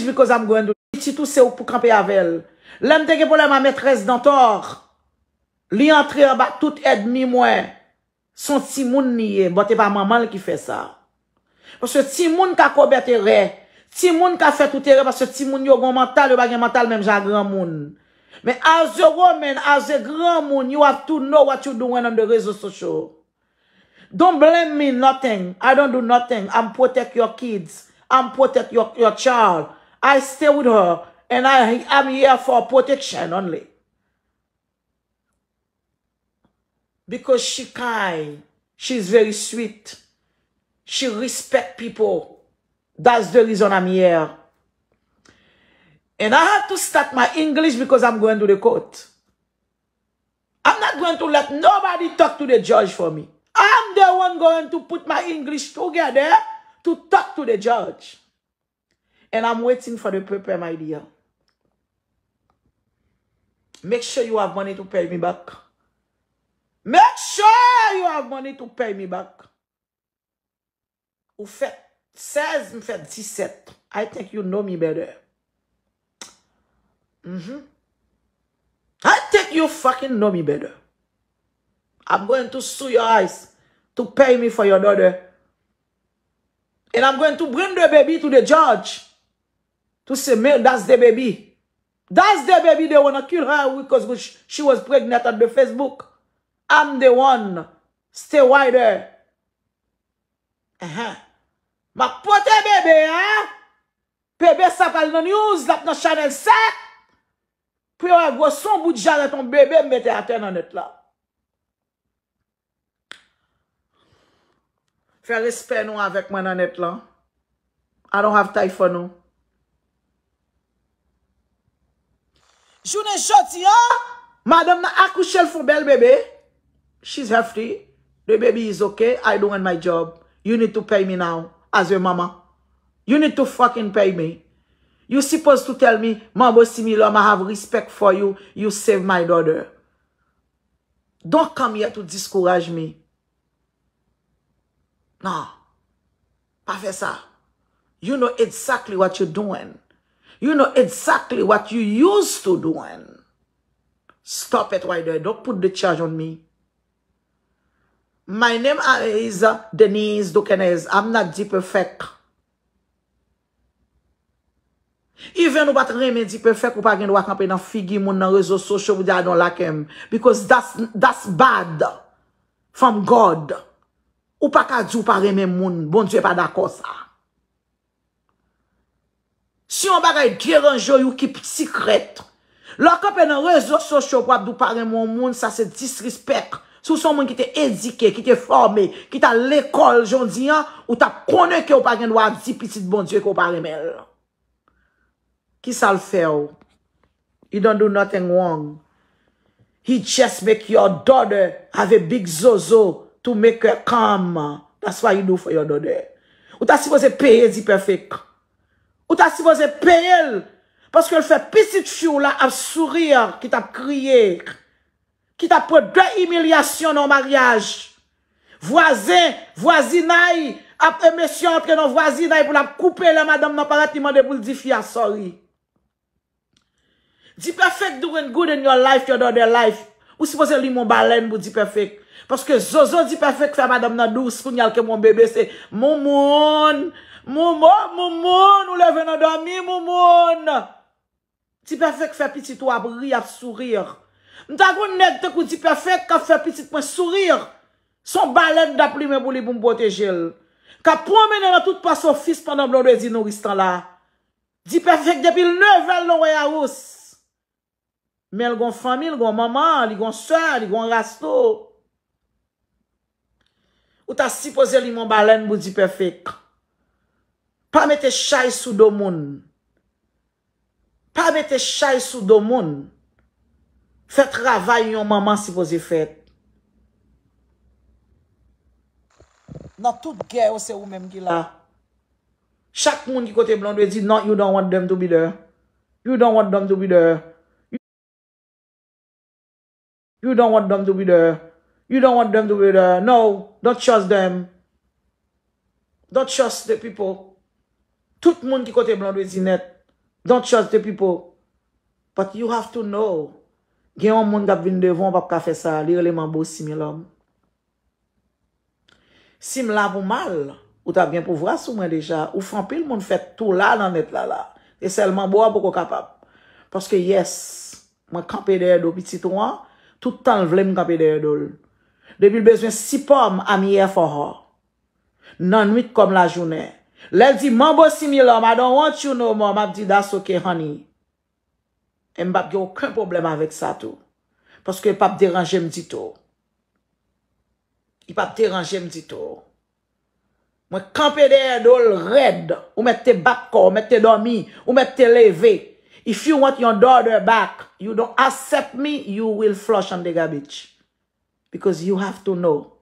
because I'm going to iti tou se ou pou kampe ya vel lem teke pou le ma metres dantor li antre yo ba tout edmi mwen son ti moun niye bo te pa mamal ki fe sa se ti moun ka kobete re ti moun ka fet ou te re se ti moun yo gwen mental yo bagen mental menm jan gran moun men as a woman, as a gran moun you have to know what you doing on the rezo socho don't blame me nothing I don't do nothing I'm protect your kids I'm protect your child I stay with her and I am here for protection only. Because she kind, she's very sweet. She respect people. That's the reason I'm here. And I have to start my English because I'm going to the court. I'm not going to let nobody talk to the judge for me. I'm the one going to put my English together to talk to the judge. And I'm waiting for the prepare my deal. Make sure you have money to pay me back. Make sure you have money to pay me back. Oufe, says mfe diset. I think you know me better. Mh-hm. I think you fucking know me better. I'm going to sue your eyes to pay me for your daughter. And I'm going to bring the baby to the judge. Mf-hm. To se men, that's the baby. That's the baby they wanna kill her because she was pregnant at the Facebook. I'm the one. Stay wider. Ehe. Uh-huh. Ma pote eh? bebe, ehe. Bebe sa pal nan yuz, la pna chanel se. Pwè yo a gwa son boudja la ton bebe mbe te ate nan et la. Fè respè nou avèk man nan et la. I don't have time for nou. Jounen choti ya. Madame na akoushel fou bel bebe. She's healthy. The bebe is ok. I don't want my job. You need to pay me now. As your mama. You need to fucking pay me. You supposed to tell me, Mambo simi loma have respect for you. You save my daughter. Don't come here to discourage me. No. Pa fe sa. You know exactly what you're doing. You know exactly when. You know exactly what you used to do when. Stop it right there. Don't put the charge on me. My name is Denise Dukenez. I'm not the perfect. Even if I'm not the perfect, I'm not going to wake up in a figgy moon and raise a social video like him. Because that's bad from God. I'm not going to wake up in a moon when I'm not in a good mood. Si yon bagay diranjou yon kip sikret. Lò kapè nan rezo sosyo kwa dò parè moun moun sa se disrispek. Sou son moun ki te edike, ki te formè, ki ta l'ekol jondiyan. Ou ta konè ki yon parè moun wap zi piti bon djè ki yon parè mèl. Ki sa l'fè ou? You don't do nothing wrong. He just make your daughter have a big zozo to make her come. That's what you do for your daughter. Ou ta siwose peye zi perfèk. Ou ta si voze pe el. Paske el fe pisit fiu la ap sourir. Ki ta kriye. Ki ta po de emilyasyon nan maryaj. Vwazen. Vwazinay. Ap emesyon pre nan vwazinay. Pou la koupe le madame nan parati man de bouldi fia. Ah, sorry. Di perfek dounen gounen yon life. Yon dounen life. Ou si voze li moun balen moun di perfek. Paske zozo di perfek fe madame nan dou. Sou nyal ke moun bebe se. Moun moun. Mou moun, mou moun, ou le vè nan dami, mou moun. Di perfèk fè piti tou ap ri ap sourir. Nta goun ned te kou di perfèk ka fè piti pou mwen sourir. Son balèn da pli mè bou li bou mbote jel. Ka promènen an tout pa son fis pandan blon de zin nou istan la. Di perfèk depil növel nou wè ya rous. Mèl goun fami, l goun maman, l goun sè, l goun rastou. Ou ta sipo zè li moun balèn mou di perfèk. Pa me te chay sou do moun. Pa me te chay sou do moun. Fèt ravay yon maman sipo zi e fèt. Nan tout gey ose ou menm gila. Ah. Chak moun e di kote blan doye zi nan you don't want them to be there. You don't want them to be there. You don't want them to be there. You don't want them to be there. No, don't trust them. Don't trust the people. Tout moun ki kote blan dwezi net, don t'chose te pipo. But you have to know, gen yon moun kap vin devon pap ka fe sa, li releman bo similom. Sim la pou mal, ou ta ven pou vras ou men deja, ou frampil moun fet tou la nan net la la, e selman bo a poko kapap. Paske yes, mwen kampe derdo pititou an, toutan vle mwen kampe derdo l. Depi l bezwen sipom, a miye fohor. Nan nwit kom la jounen, Lè di mambo simi lòm, I don't want you no mam, ap di that's ok honey. E mbap ge wakon problem avèk sa tou. Paske e pap deranje mdi tou. E pap deranje mdi tou. Mwen kampe der do l red, ou mè te bako, ou mè te domi, ou mè te leve. If you want your daughter back, you don't accept me, you will flush on the garbage. Because you have to know.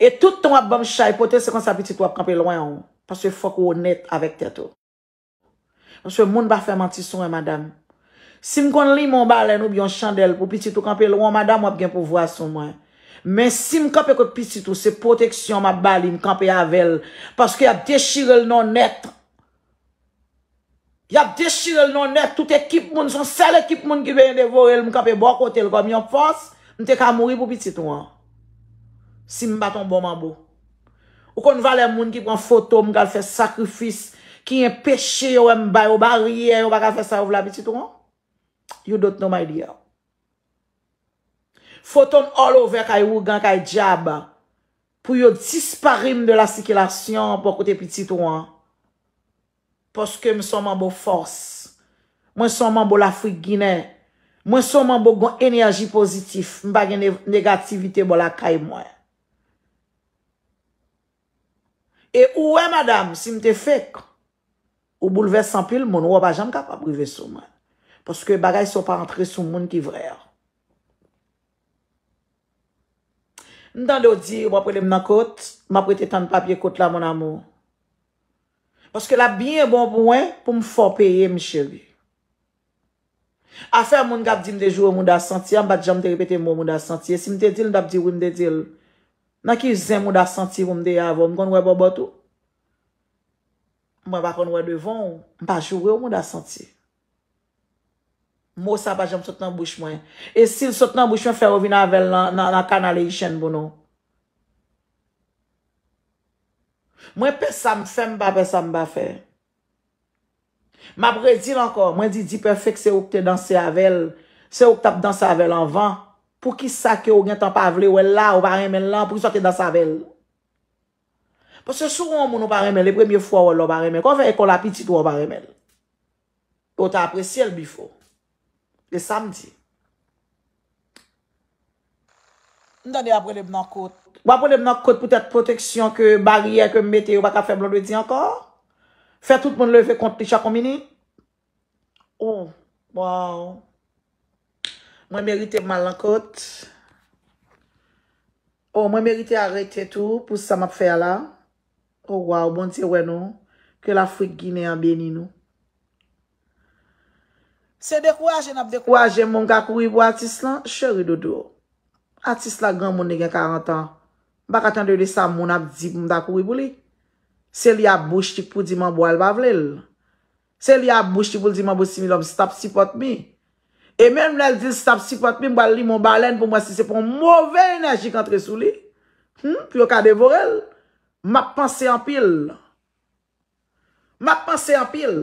Et tout ton ap bom chay potè se kon sa piti tou ap kampe lwen an. Paswe fok ou net avèk tè tou. Paswe moun ba fè mantisou an, eh, madame. Sim kon li moun balè nou biyon chandel pou piti tou kampe lwen, madame ap gen pou vwa sou mwen. Men sim kapè kote piti tou, se poteksyon mabali mkampè avèl. Paswe yap dechirel non net. Yap dechirel non net. Tout ekip moun, son sel ekip moun ki venye devorel mkampè bwa kote lwen. Komi yon fos, mte ka mouri pou piti tou an. Si mi baton bon man bo. Ou kon valen moun ki pran foton mga l fè sakrifis ki yon peche yon mba yon barye yon baka fè sa yon vla piti touan. You don't know my deal. Foton all over kay wou gan kay jab pou yon disparim de la sikilasyon pou kote piti touan. Poske mi son man bo fòs. Mwen son man bo la frik gine. Mwen son man bo gwen enerji pozitif mba gen negativite bo la kay mwen. E ouwe madame, si mte fek, ou bouleve sempil, moun wapajan ka pa prive souman. Poske bagay sou pa rentre sou moun ki vre. Ntande ou di, mwa prele mna kot, mwa prete tan papye kot la moun amou. Poske la biye bon pou mwen pou mfo peye mi cheri. Ase moun kap di mdejou moun da santi, mba di jan mte repete moun moun da santi. Si mte dil, dap di wim de dil. Nan ki zem ou da santi pou mde avon, mkon wè bo botou. Mwen pa kon wè devon, mpa joure ou mwen da santi. Mwen sa pa jom sot nan bouch mwen. E si l sot nan bouch mwen, fè ouvi nan vel nan kanale yi chen pou nou. Mwen pe sam fem ba pe sam ba fè. Mwen bre di l ankon, mwen di di pe fè kse ouk te dansè avel, se ouk tap dansè avel anvan. Pou ki sa ke ou gen tan pa vle ou el la ou ba remen lan pou ki sa ke dan sa vel. Pou se sou roun moun ou ba remen, le premye fwa ou el la ou ba remen, kon ve ekon la pitit ou ou ba remen. Ou ta apresye el bifo. Le samdi. Nde apre le mnan kote. Ou apre le mnan kote poutet proteksyon ke barye ke mete ou baka feblon le di ankor. Fè tout moun leve konti chakon mini. Ou, oh, waw. Mwen merite malan kote. O, oh, mwen merite arete tou pou sa map fe ala. O, oh, waw, bon ti wè nou. Ke la frik gine an bèni nou. Se dek wajen ap dek wajen, moun kakou i wou atis lan, chèri dodo. Atis lan, gwan moun ne gen 40 an. Bak atan dek sa moun ap di moun takou i wou li. Se li ap bouj ti pou di moun bou al bavlel. Se li ap bouj ti pou di moun bou si mi lop stop si pot mi. E menm nan zil stap si pat mi mbal li moun balen pou mwen si sepon mwove enerji kantre sou li. Pyo ka devorel. Map panse an pil. Map panse an pil.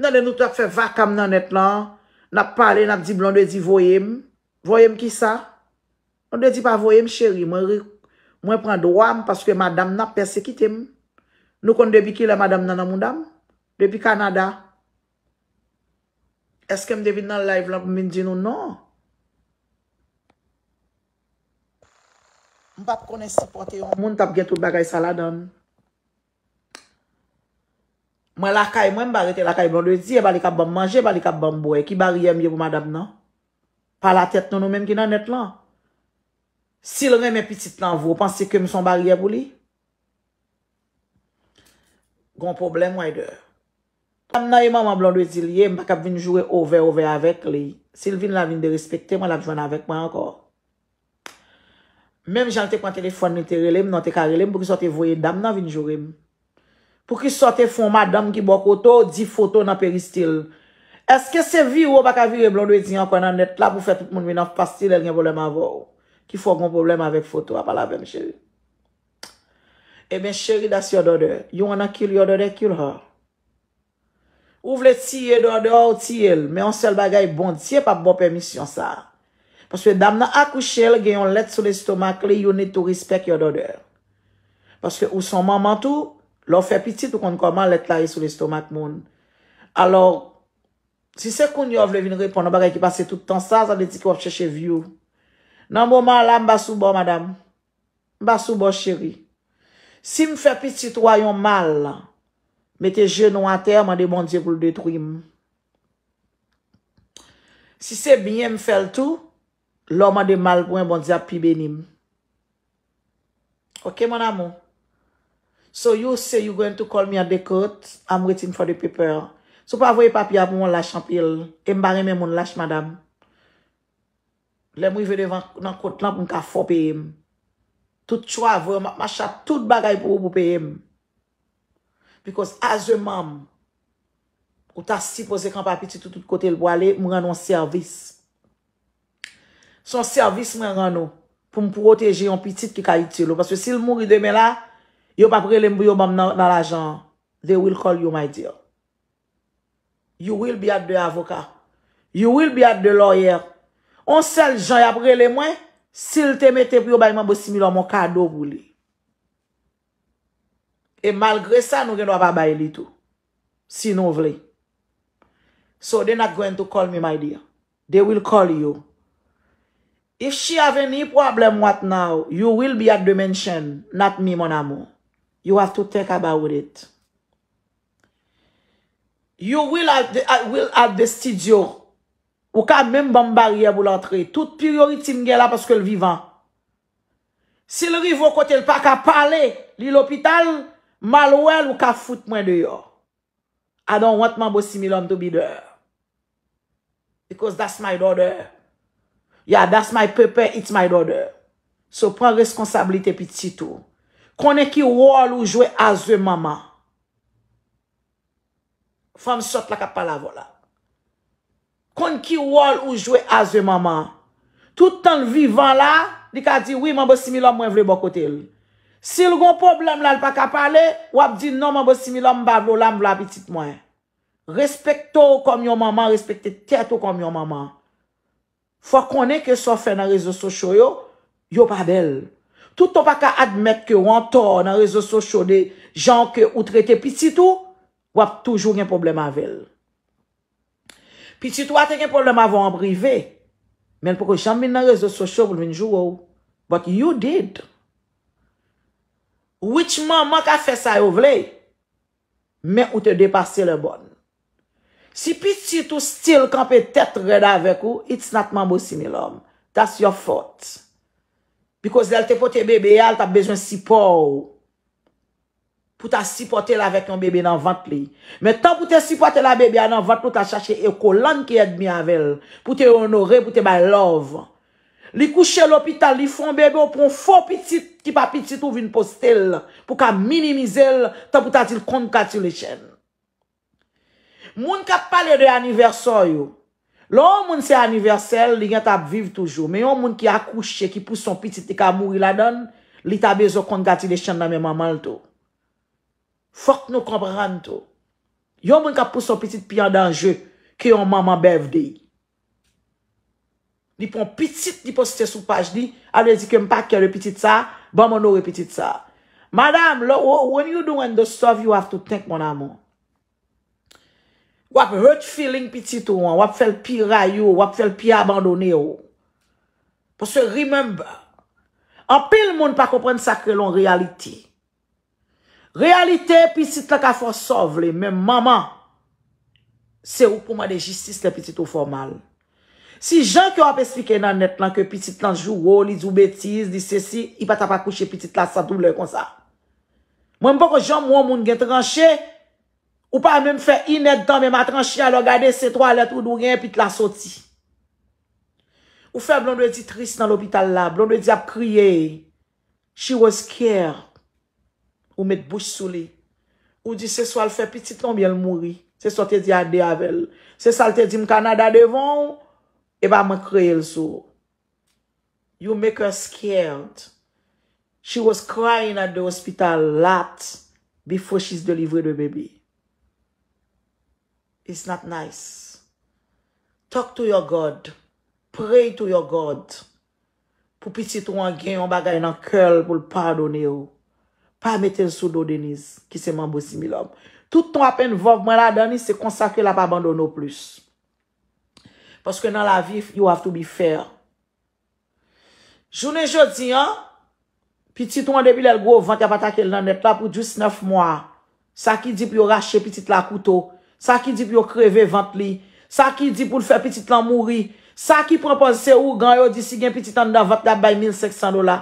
Nan de nou te ap fe vakam nan net lan. Nap pale nan di blon de di voyem. Voyem ki sa? Nan de di pa voyem cheri. Mwen pren drwam paske madam nan persekitem. Nou kon debi ki la madam nan amundam? Depi Kanada. Eske m devine nan live lan pou min di nou? Non. M pa p kone si pote yon. Moun tap gen tout bagay saladon. Mwen lakay mwen m barete lakay. Mwen lwedi e bali kap bam manje, e bali kap bam boye. Ki bariye m ye pou madab nan? Pa la tet nan nou menm ki nan net lan? Sil ren men pitit lan vou, panse ke m son bariye pou li? Gon problem wèy deur. Tam nan yi man man blonde wezi liye, m baka vin jure over over avek li. Silvin la vin de respekte, man la jwene avek man anko. Mem jan te konti lé fon nite relem, nan te karelem, pou ki sote voye dam nan vin jurem. Pou ki sote fon madame ki bokoto, di foto nan peristil. Eske se vi ou wak avire blonde wezi anko nan net la pou fet moun vinaf pastil el gen voleman vò. Ki fò goun problem avek foto apalabem chéri. E eh men chéri das yon dode, yon an akil yon dode kil ha. Ou vle tiye do de ou tiye el, men an sel bagay bon, tiye pa bo permisyon sa. Paske dam nan akouche el, gen yon let sou l'estomak, le yon netou rispek yo do de. Paske ou son maman tou, lò fè piti tou konn koman let laye sou l'estomak moun. Alors, si se koun yon vle vin repon, an bagay ki pase toutan sa, zan de di ki wap chèche vyou. Nan mou mò la m basou bo, madame. Basou bo, chéri. Si m fè piti tou a yon mal la, Mète genou an ter, mwen bon de mwen ze pou l'detrou im. Si se bine m fèl tou, lò mwen de mal pou mwen mwen bon ze api ben im. Ok man amou? So you say you going to call me at the court, I'm waiting for the paper. Sou pa avoye papya pou mwen lache ampil. E mbare mwen mwen lache madame. Lè mwen vede nan court lan pou mka fò pe im. Tout chwa avoye, mwa chat tout bagay pou mwen pe im. Because as a mom, ou ta si posek an papitit ou tout kote l wale, mwen anon servis. Son servis mwen anon pou m pou proteje yon pitit ki ka iti lo. Parce si l mouri deme la, yon pa prele mbo yon mom nan la jan, they will call you my dear. You will be at the avoka, you will be at the lawyer. On sel jan yon prele mwen, si l te mete priyo bayman bo simi la, mwen kado bou li. E malgre sa nou gen wap abay li tou. Si nou vle. So they not going to call me my dear. They will call you. If she have any problem what now? You will be at the mansion. Not me mon amour. You have to think about it. You will at the studio. Ou ka mèm bambari ya bou l'entré. Tout prioriti mge la paske l'vivant. Si l'rivo kote l'park a pale, li l'hôpital... Mal wèl ou ka foute mwen de yo. I don't want mwen bo similom to be there. Because that's my daughter. Yeah, that's my pepe, it's my daughter. So pren responsabilite pi titou. Kone ki wòl ou jwè a zwe maman. Fèm sot la kapalavò la. Kone ki wòl ou jwè a zwe maman. Toutan vivan la, di ka di wè mwen bo similom mwen vle bokote lè. Sil goun problem la l pa ka pale, wap di nanman bo simi lanm bablo lanm la bitit mwen. Respekto kom yon maman, respekte teto kom yon maman. Fwa konen ke sofe nan rezo soyo yo, yo pa bel. Touto pa ka admet ke wantor nan rezo soyo de janke ou trete piti tou, wap toujou gen problem avel. Piti tou aten gen problem avon an brive, men pou kou chanmine nan rezo soyo pou lwenjou ou. Oh. But you did. wichman man ka fè sa yo vle, men ou te depase le bon. Si piti tou stil kan pe tèt reda vek ou, it's not mambo similom. That's your fault. Because lèl te pote bebe yal, ta bejoun sipo ou, pou ta sipote la vek yon bebe nan vant li. Men tan pou te sipote la bebe an nan vant, pou ta chache eko lan ki yed mi avèl, pou te onore, pou te bay love ou. Li kouche l'hôpital, li fon bebe ou pon fò pitit ki pa pitit ou vin postel pou ka minimize l, ta pou ta til kongati le chen. Moun ka pale de aniversaryou. Lò moun se aniversaryou, li gen tap vive toujou. Men yon moun ki akouche, ki pousse son pitit e ka mouri la don, li ta bezo kongati le chen nan men mamal to. Fok nou kompran to. Yon moun ka pousse son pitit pi an danjou, ki yon mama bev dey. Ni pon pitit di poste sou page di Abye zi kem pa ke repitit sa Ban moun nou repitit sa Madame, when you do endosov You have to thank moun amou Wap hurt feeling pitit ou an Wap fel pi rayou Wap fel pi abandoné ou Pou se remember An pil moun pa kompren sakre lon realite Realite Pi sit lak a fosov le Men maman Se ou pou mwen de jistis le pitit ou fomal Si jan ki wap espike nan net lan, ke pitit lan jougo, oh, li zou betiz, li sesi, i pata pat kouche pitit lan sa doule kon sa. Mwen mpo ko jan mwen moun gen tranche, ou pa mwen mfe inet dan, men ma tranche alo gade, se to alet ou doun gen, pit la soti. Ou fe blon do e di trist nan l'opital la, blon do e di ap kriye, she was care, ou met bouche soule, ou di se so al fe pitit lan, ou bi el mouri, se so te di ade avel, se so te di mkanada devon ou, E ba man kreye l sou. You make her scared. She was crying at the hospital a lot before she's delivered the baby. It's not nice. Talk to your God. Pray to your God. Pou pisi tou an gen yon bagay nan kel pou l pardonè ou. Pa meten sou do Deniz ki seman bo similom. Tout ton apen vogman la Deniz se konsakre la pa abandono plus. Paske nan la vif, you have to be fair. Jounen jodi, an, pitit wan debi lel go vant ya patake l nan, net la pou 29 mwa, sa ki di pou yo rache pitit la koutou, sa ki di pou yo kreve vant li, sa ki di pou l fè pitit lan mouri, sa ki propose se ou ganyo disi gen pitit an nan vant la bay 1,600 dola,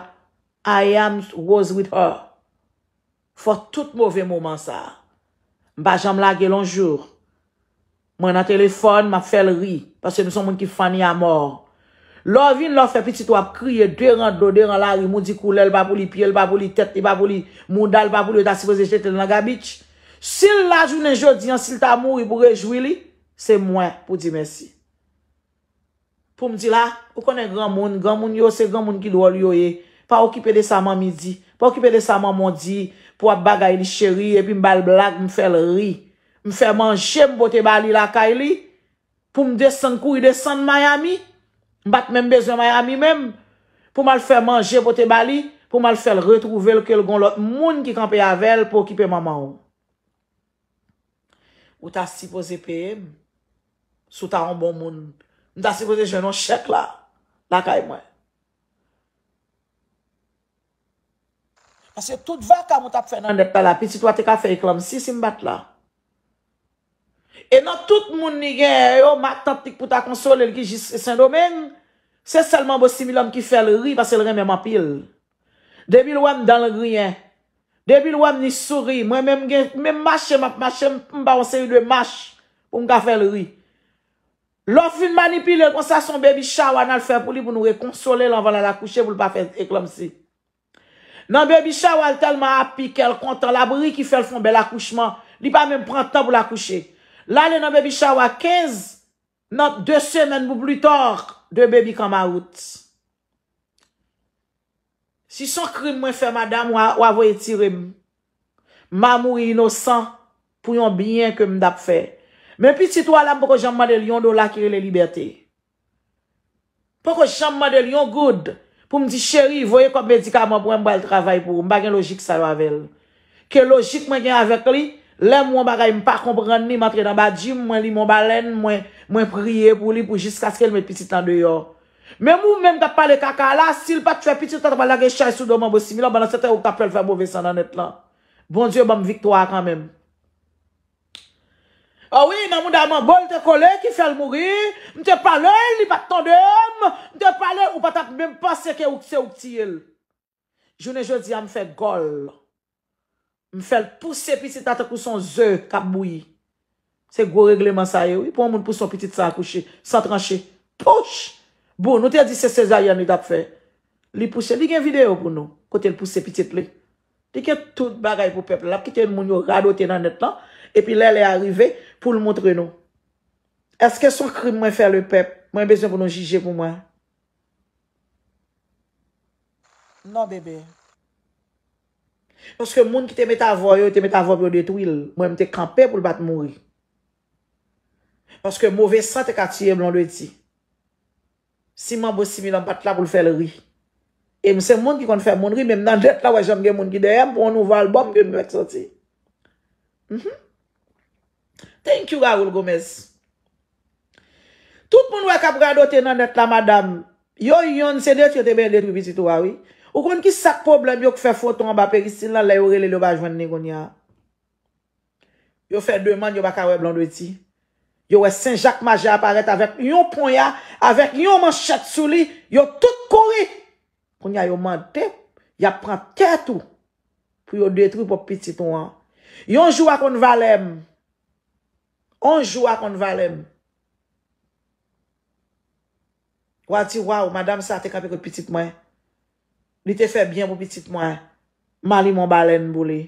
I am rose with her. For tout mouve mouman sa. Mba jam lage lon jour. Mwen a telefon, mwen fel ri. Pase nou son moun ki fany a mor. Lò vin lò fe pitit wap kriye, dwe ran do, dwe ran la ri. Moun di koule, el babou li pi, el babou li tet, el babou li moun da, el babou li ta, si waz e chete nan la gabich. Sil la jounen jodyan, sil ta moun, e pou rejouili, se mwen pou di mersi. Pou mdi la, ou konen gran moun, gran moun yo, se gran moun ki lwa li yo e, pa okipe de sa moun midi, pa okipe de sa moun moun di, pou ap bagay li cheri, epi mbal blag, mfel ri. mi fè manje pou te bali la kay li, pou m de san kou y de san mayami, m bat menm bezon mayami menm, pou mal fè manje pou te bali, pou mal fè l retrouvel ke l gon lot moun ki kampe yavel pou kipe maman ou. Ou ta sipoze pe, sou ta an bon moun, ou ta sipoze jenon chek la, la kay mwen. Pase tout va ka mout ap fè nan dep tala, pi si to a te ka fè iklam, si si m bat la, E nan tout moun ni gen, yo matantik pou ta konsole l ki jise sen domen, se selman bo simi l om ki fe l ri, pase l reme mapil. Debi l wam dan l griyen, debi l wam ni suri, mwen menm gen, menm mashem ap mashem, mba wonsen yu lwe mash, pou mka fe l ri. L ofi manipile, kon sa son bebi chawal nan l fe, pou li pou nou rekonsole l an van la l akouche, pou l pa fe ek lom si. Nan bebi chawal telman api, kel kontan la, bo ri ki fe l fonbe l akouchman, li pa menm prantan pou l akouche. La le nan bebi chawa 15, nan 2 semen mou blu tor, de bebi kama out. Si son krim mwen fe madam, wavoye tirim. Mamou e inosan, pou yon biyen ke mdap fe. Men pi tit wala mpoko jaman de lyon do lakere le liberté. Poko jaman de lyon goud, pou mdi chéri, voye kom pedika mwen mwen mbwa el travay pou, mba gen logik sa yon avèl. Ke logik mwen gen avèk li, Lem wou an bagay m pa komprende ni matre dan badjim, mwen li moun balen, mwen priye pou li pou jiska skèl mwen piti tan deyo. Mwen moun mwen mte pale kakala, sil pat twe piti, tatman lage chay sou do mwen bousimi lan, banan se te ouk taple l fèm ouve san dan et lan. Bon dieu, mwen mw victwa kanmen. Ah Ouwi, nan moun daman bol te kole ki fèl mouri, mwen te pale li pat tondem, mwen te pale ou patak mwen mpaseke ouk se ouk ti el. Jounen je di am fè gol. M fèl pousse piti tatakouson zè kap mouyi. Se gwo regleman sa yè ou. I pou an moun pousse son piti sa akouche. Sa tranche. Pouch! Bon, nou te a di se sezayan ni tap fè. Li pousse. Li gen videyo pou nou. Kote l pousse piti plè. Li gen tout bagay pou pep. Lap kite yon moun yo radote nan net lan. E pi lè lè arrive pou l montre nou. Eske sou kri mwen fè le pep? Mwen bezon pou nou jijè pou mwen. Non bebe. Pwoske moun ki te met avon yo, te met avon pou yon detou il, mwen te kampe pou l bat moun ri. Pwoske mouve sante katiye moun loun louti. Simon bo simi loun bat la pou l fel ri. E mse moun ki kon fè moun ri, mwen nan det la wajan gen moun ki deyem pou nou valbom yon mwen eksoti. Thank you Raoul Gomez. Tout moun wakab rado te nan det la madame. Yo yon se det yon te ben letri biti tou awi. Ou kon ki sak problem yo kfe foton ba peristin lan la yo rele yo ba jwenni kon ya. Yo fe deman yo baka we blando eti. Yo we Saint-Jacques-Major aparet avèk yon pon ya, avèk yon manchak sou li, yo tout kori. Kon ya yo mantep, ya pran ketou pou yo detri po piti ton an. Yon jou akon valem. Yon jou akon valem. Kwa ti waw, madame sa te kapi kwen piti pou mwen. Li te fe byen pou pitit mwen. Mali mwen balen bou li.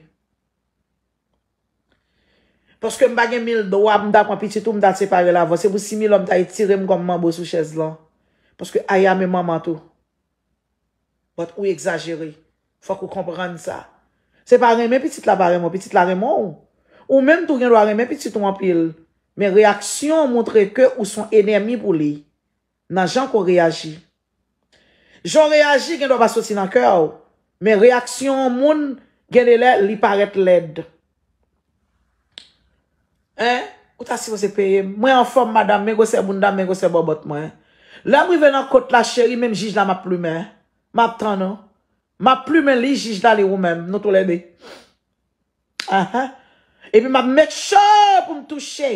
Poske m bagen mil do wap mdak mwen pitit ou mdak separe la vo. Se pou simil om ta yi tire m kon mman bo sou chez lan. Poske aya mwen mwaman tou. Vot ou exagere. Fwa kou kompran sa. Separe men pitit la bare mwen. Pitit la remon ou. Ou men tou gen do a remen pitit mwen pil. Men reaksyon montre ke ou son enemi bou li. Nan jan kon reagi. joun reyaji gen do pa sosi nan kèw, men reyaksyon moun, gen ele li paret led. Eh, ou ta si wose peye, mwen anform madam, men gose bunda, men gose bobot mwen. La mwen ven nan kote la cheri, men jij la ma plume, ma non? plume li jij la li ou men, nou to lebe. Ah, ah. E pi ma met chou pou m touche,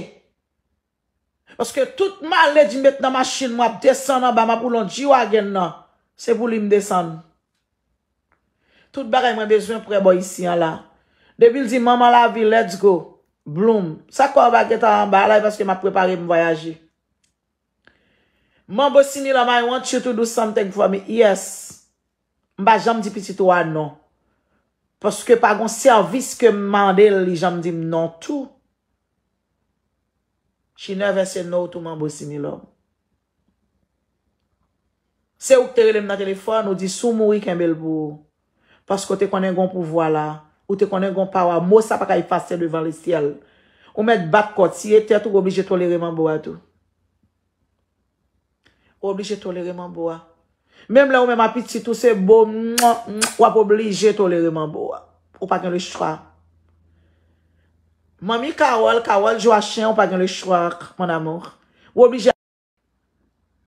parce que tout ma led yon bet nan ma chine, mwen ap desen nan ba, mwen ap ou lon diwa gen nan. Se vou li m desan. Tout bare mwen bezwen pou e bo isi an la. De vil di maman la vi let's go. Bloum. Sa kwa ba ketan an ba la e paske m a prepari m voyaje. Maman bo sini la I want you to do something for me. Yes. Mba jam di piti to an no. Paske pa gon servis ke mande li jam di m non tou. Chinè vese nou tou maman bo sini la. Se ou te relem nan telefon, ou di sou mouri ken bel bou. Paske ou te konen gon pou vo la. Ou te konen gon pa wa. Mo sa pa ka yi pase devan le siel. Ou met bat kot. Si e ete a tou, ou oblije tolereman bo a tou. Ou oblije tolereman bo a. Mem la ou men mapiti tou se bo. Ou ap oblije tolereman bo a. Ou pa gen le chwa. Mami karol, karol, jo a chen. Ou pa gen le chwa, mon amour. Ou oblije a...